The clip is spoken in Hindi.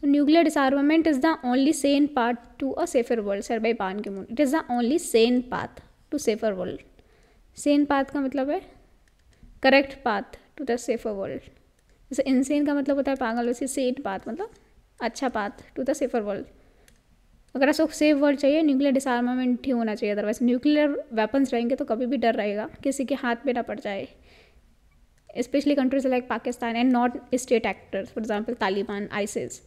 so nuclear disarmament is the only sane part to a safer world sir by Ban Ki moon it is the only sane path to safer world sane path का मतलब है correct path to the safer world जैसे इनसेन का मतलब होता है पागल वैसे सेन पाथ मतलब अच्छा path to the safer world अगर ऐसा सेफ वर्ल्ड चाहिए न्यूक्लियर डिसआर्मामेंट ही होना चाहिए अदरवाइज न्यूक्लियर वेपन्स रहेंगे तो कभी भी डर रहेगा किसी के हाथ में ना पड़ जाए specially countries like Pakistan and not state actors for example Taliban ISIS